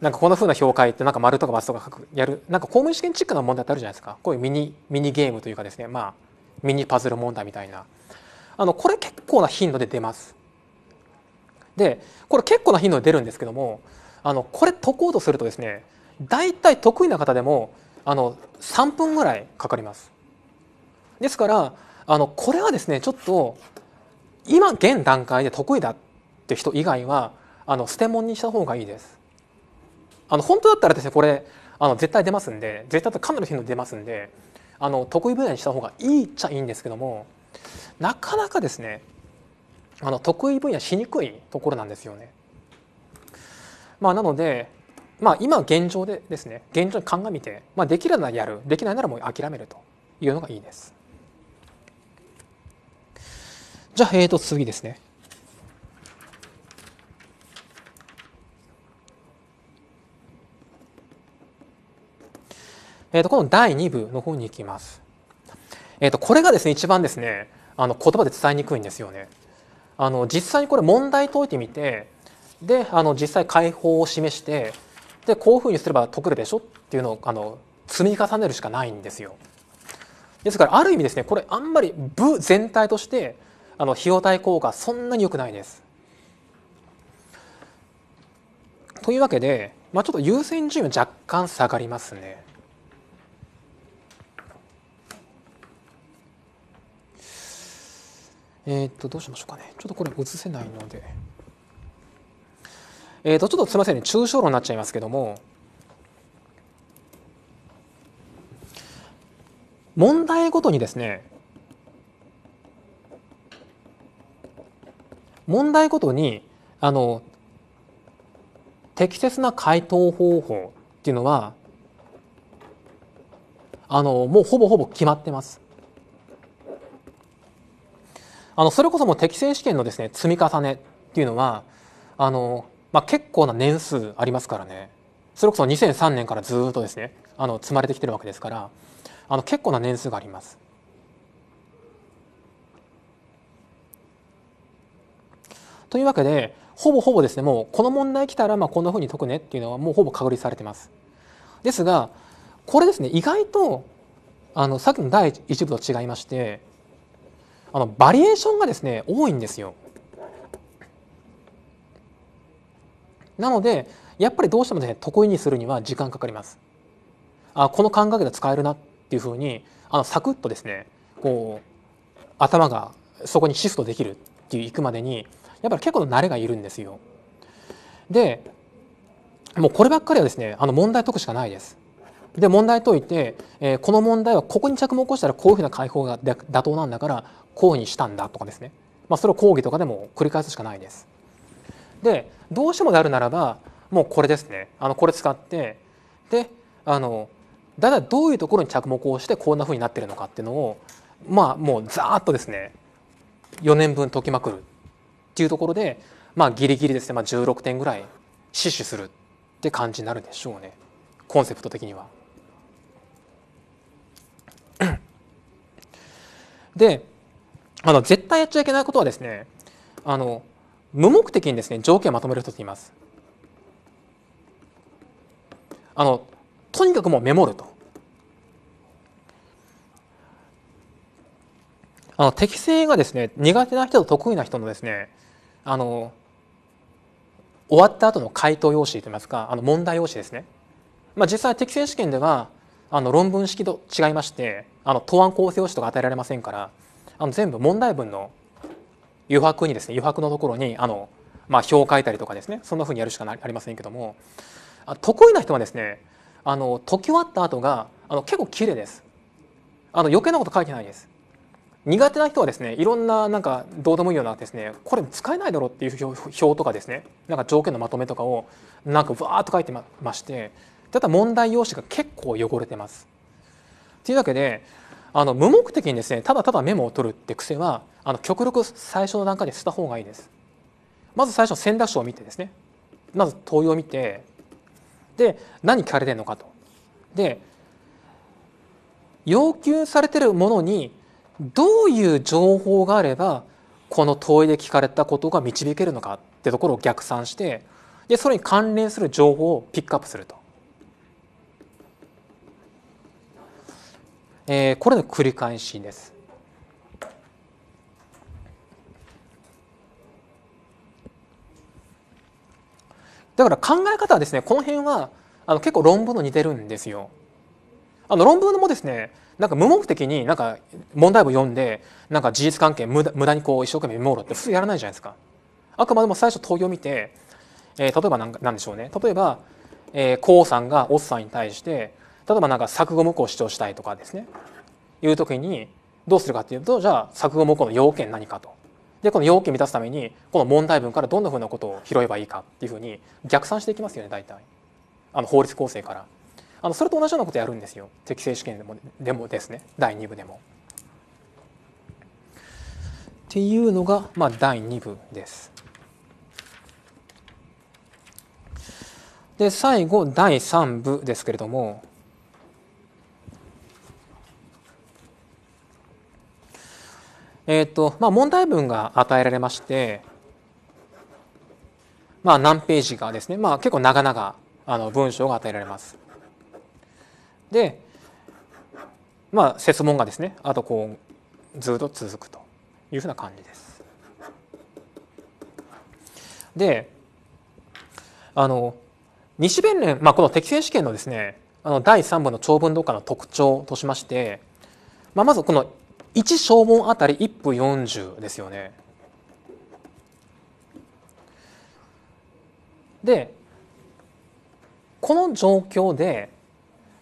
A: なんかこんなふうな評価ってなんか丸とか×とか書くやるなんか公務員試験チックな問題ってあるじゃないですかこういうミニミニゲームというかですねまあミニパズル問題みたいなあのこれ結構な頻度で出ます。でこれ結構な頻度で出るんですけどもあのこれ解こうとするとですね大体得意な方でもあの3分ぐらいかかります。ですからあのこれはですねちょっと今現段階で得意だって人以外はあの捨て物にした方がいいです。あの本当だったらですねこれあの絶対出ますんで絶対かなり頻度出ますんであの得意分野にした方がいいっちゃいいんですけどもなかなかですねあの得意分野しにくいところなんですよね。まあ、なので、まあ、今現状でですね現状に鑑みて、まあ、できるならやるできないならもう諦めるというのがいいです。じゃあ、えー、と次ですね。えー、とこの第2部の方に行きます。えー、とこれがですね一番ですねあの言葉で伝えにくいんですよね。あの実際にこれ問題解いてみてであの実際解放を示してでこういうふうにすれば解けるでしょっていうのをあの積み重ねるしかないんですよ。ですからある意味ですねこれあんまり部全体としてあの費用対効果そんなに良くないです。というわけで、まあ、ちょっと優先順位は若干下がりますね。えー、っと、どうしましょうかね。ちょっとこれ映せないので。えー、っと、ちょっとすみませんね。抽象論になっちゃいますけども、問題ごとにですね、問題ごとに、あの、適切な回答方法っていうのは、あの、もうほぼほぼ決まってます。あのそれこそもう適正試験のですね積み重ねっていうのはあの、まあ、結構な年数ありますからねそれこそ2003年からずっとですねあの積まれてきてるわけですからあの結構な年数があります。というわけでほぼほぼですねもうこの問題来たらまあこんなふうに解くねっていうのはもうほぼ確立されてます。ですがこれですね意外とあのさっきの第一部と違いましてあのバリエーションがですね多いんですよ。なのでやっぱりどうしてもね得意にするには時間かかります。あこの考え方使えるなっていうふうにあのサクッとですねこう頭がそこにシフトできるっていういくまでにやっぱり結構慣れがいるんですよ。でもうこればっかりはですねあの問題解くしかないです。で問題解いて、えー、この問題はここに着目したらこういうふうな解放が妥当なんだからこうにしたんだとかですね、まあ、それを講義とかでも繰り返すしかないです。でどうしてもであるならばもうこれですねあのこれ使ってであのだいたいどういうところに着目をしてこんなふうになってるのかっていうのをまあもうざーっとですね4年分解きまくるっていうところでまあギリギリですね、まあ、16点ぐらい死守するって感じになるでしょうねコンセプト的には。であの絶対やっちゃいけないことはですねあの無目的にですね条件をまとめる人っています。あのとにかくもうメモると。あの適性がですね苦手な人と得意な人のですねあの終わった後の回答用紙といいますかあの問題用紙ですね。まあ、実際適性試験ではあの論文式と違いましてあの答案構成用紙とか与えられませんからあの全部問題文の余白にですね余白のところにあの、まあ、表を書いたりとかですねそんなふうにやるしかありませんけども得意な人はですねあの解き終わった後があの結構綺麗ですあの余計なこと書いてないです苦手な人はですねいろんななんかどうでもいいようなですねこれ使えないだろうっていう表とかですねなんか条件のまとめとかをなんかわーっと書いてましてただ問題用紙が結構汚れてます。というわけであの無目的にですねただただメモを取るって癖はあの極力最初の段階でした方がいいです。まず最初の選択肢を見てですねまず問いを見てで何聞かれてるのかと。で要求されてるものにどういう情報があればこの問いで聞かれたことが導けるのかってところを逆算してでそれに関連する情報をピックアップすると。えー、これの繰り返しです。だから考え方はですねこの辺はあの結構論文と似てるんですよ。あの論文もですねなんか無目的になんか問題文読んでなんか事実関係無駄にこう一生懸命見もろうって普通やらないじゃないですか。あくまでも最初問いを見て、えー、例えば何でしょうね例えば、えー、こうさんがおっさんに対して例えばなんか錯誤無効を主張したいとかですねいう時にどうするかっていうとじゃあ錯誤無効の要件何かとでこの要件満たすためにこの問題文からどんなふうなことを拾えばいいかっていうふうに逆算していきますよね大体あの法律構成からあのそれと同じようなことやるんですよ適正試験でもでもですね第2部でも。っていうのが、まあ、第2部です。で最後第3部ですけれどもえーとまあ、問題文が与えられまして、まあ、何ページかですね、まあ、結構長々あの文章が与えられます。で、まあ、設問がですねあとこうずっと続くというふうな感じです。であの西弁連、まあ、この適正試験のですねあの第3部の長文読解の特徴としまして、まあ、まずこの1小問あたり1分40ですよね。でこの状況で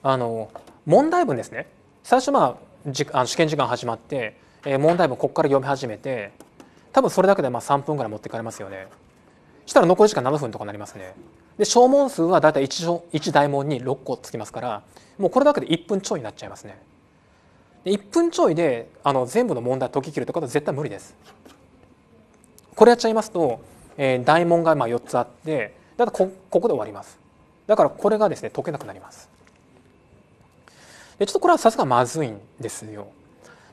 A: あの問題文ですね最初まあじあの試験時間始まって、えー、問題文ここから読み始めて多分それだけでまあ3分ぐらい持ってかれますよね。したら残り時間7分とかになりますね。で小問数はだいたい 1, 1大問に6個つきますからもうこれだけで1分超になっちゃいますね。1分ちょいであの全部の問題解き切るということは絶対無理です。これやっちゃいますと、えー、大問がまあ4つあってだからこここで終わります。だからこれがですね解けなくなります。でちょっとこれはさすがまずいんですよ。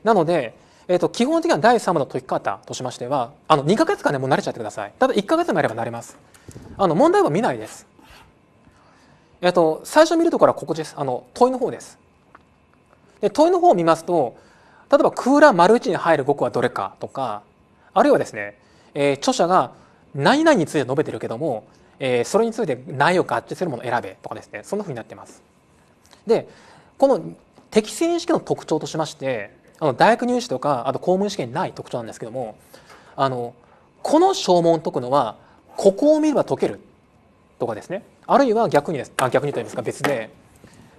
A: なので、えー、と基本的には第3問の解き方としましてはあの2か月間でもう慣れちゃってください。ただ1か月もやれば慣れます。あの問題は見ないです。えっと、最初見るところはここです。あの問いの方です。で問いの方を見ますと例えば空欄丸一に入る語句はどれかとかあるいはですね、えー、著者が何々について述べてるけども、えー、それについて内容合致するものを選べとかですねそんなふうになってます。でこの適正意識の特徴としましてあの大学入試とかあと公務員試験にない特徴なんですけどもあのこの証文を解くのはここを見れば解けるとかですねあるいは逆にですあ逆にといいますか別で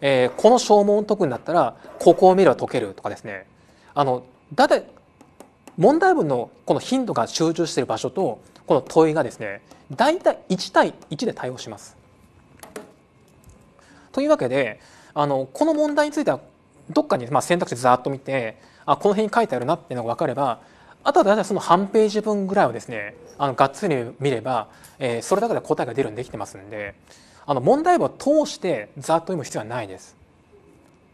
A: えー、この証文解くんだったらここを見れば解けるとかですねあのだて問題文のこの頻度が集中している場所とこの問いがですね大体1対1で対応します。というわけであのこの問題についてはどっかにまあ選択肢ざっと見てあこの辺に書いてあるなっていうのが分かればあとは大体その半ページ分ぐらいをですねあのがっつり見れば、えー、それだけで答えが出るんできてますんであの問題文を通してざっと読む必要はないです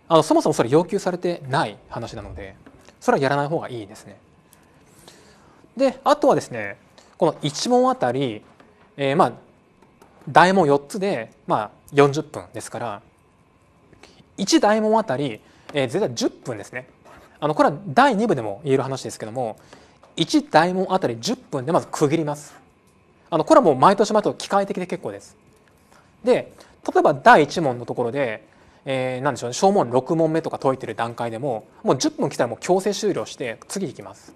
A: あのそもそもそれ要求されてない話なのでそれはやらない方がいいですねであとはですねこの1問あたり、えー、まあ大問4つで、まあ、40分ですから1大問あたり、えー、絶対10分ですねあのこれは第2部でも言える話ですけども1大問あたり10分でまず区切りますあのこれはもう毎年毎年機械的で結構ですで例えば第1問のところで、えー、んでしょうね小問6問目とか解いてる段階でももう10分来たらもう強制終了して次行きます。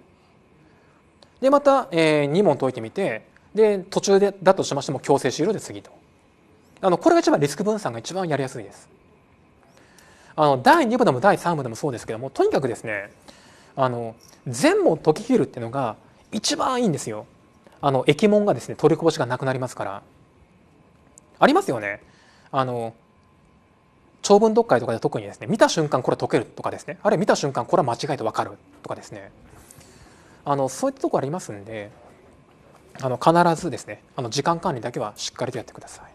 A: でまた、えー、2問解いてみてで途中でだとしましても強制終了で次とあのこれが一番リスク分散が一番やりやすいです。あの第2部でも第3部でもそうですけどもとにかくですねあの全問解き切るっていうのが一番いいんですよ。あの駅門がですね取りこぼしがなくなりますから。ありますよね。あの長文読解とかで特にですね見た瞬間これ解けるとかですねあるいは見た瞬間これは間違いと分かるとかですねあのそういったとこありますんであの必ずですねあの時間管理だけはしっかりとやってください。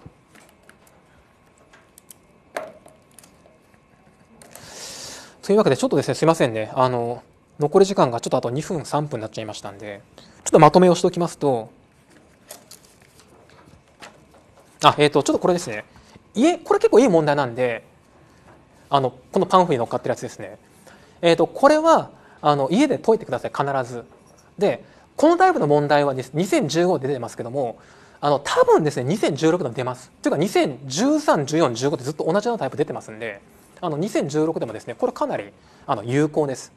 A: というわけでちょっとですねすいませんねあの残り時間がちょっとあと2分3分になっちゃいましたんでちょっとまとめをしておきますとあえっ、ー、とちょっとこれですね家これ結構いい問題なんであのこのパンフに乗っかってるやつですねえっ、ー、とこれはあの家で解いてください必ずでこのタイプの問題は2015で出てますけどもあの多分ですね2016でも出ますというか20131415ってずっと同じようなタイプ出てますんであの2016でもですねこれかなりあの有効です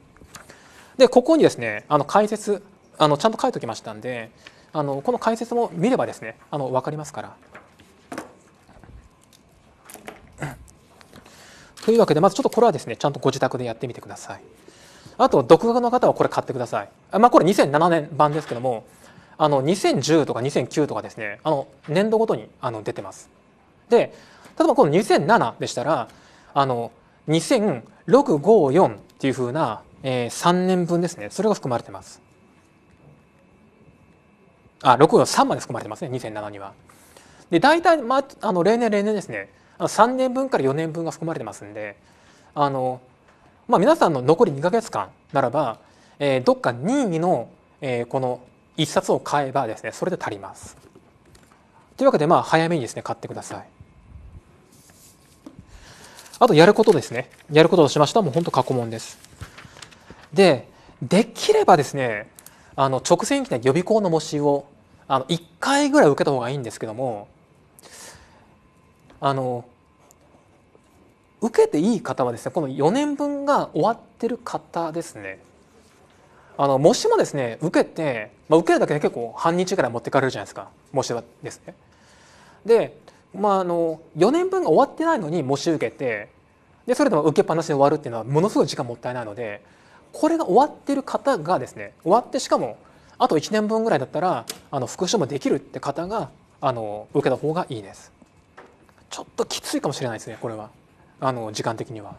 A: でここにですねあの解説あのちゃんと書いておきましたんであのこの解説も見ればですねあの分かりますからというわけでまずちょっとこれはですねちゃんとご自宅でやってみてくださいあと独学の方はこれ買ってくださいまあこれ2007年版ですけどもあの2010とか2009とかですねあの年度ごとにあの出てますで例えばこの2007でしたらあの20654っていうふうな、えー、3年分ですねそれが含まれてますあ653まで含まれてますね2007にはで大体、まあ、あの例年例年ですね3年分から4年分が含まれてますんであの、まあ、皆さんの残り2か月間ならば、えー、どっか任意の、えー、この1冊を買えばですねそれで足ります。というわけでまあ早めにですね買ってください。あとやることですね。やることとしましてはもう本当過去問です。で、できればですね、あの直線期の予備校の模試をあの1回ぐらい受けた方がいいんですけども、あの受けていい方はですねこの4年分が終わってる方ですねあの模試もですね受けて、まあ、受けるだけで結構半日ぐらい持ってかれるじゃないですか模試はですね。で、まあ、あの4年分が終わってないのに模試受けてでそれでも受けっぱなしで終わるっていうのはものすごい時間もったいないのでこれが終わってる方がですね終わってしかもあと1年分ぐらいだったらあの復習もできるって方があの受けた方がいいです。ちょっときついかもしれないですねこれはあの時間的には、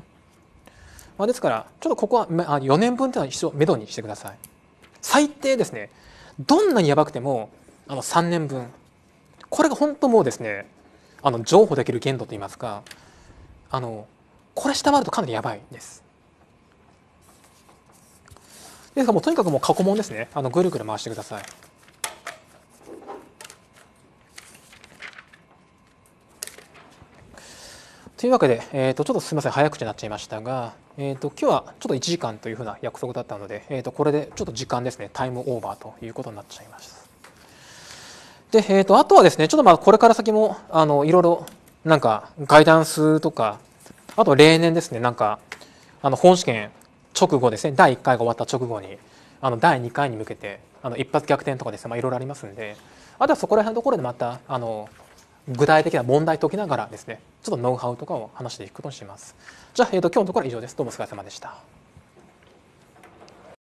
A: まあ、ですからちょっとここは4年分というのは一度目処にしてください最低ですねどんなにやばくてもあの3年分これが本当もうですねあの譲歩できる限度といいますかあのこれ下回るとかなりやばいですですからもうとにかくもう過去問ですねあのぐるぐる回してくださいというわけで、えー、とちょっとすみません早口になっちゃいましたが、えー、と今日はちょっと1時間というふうな約束だったので、えー、とこれでちょっと時間ですねタイムオーバーということになっちゃいました。で、えー、とあとはですねちょっとまあこれから先もあのいろいろなんかガイダンスとかあと例年ですねなんかあの本試験直後ですね第1回が終わった直後にあの第2回に向けてあの一発逆転とかですね、まあ、いろいろありますんであとはそこら辺のところでまたあの具体的な問題解きながらですねちょっとノウハウとかを話していくことにしますじゃあ、えーと、と今日のところは以上ですどうもお疲れ様でした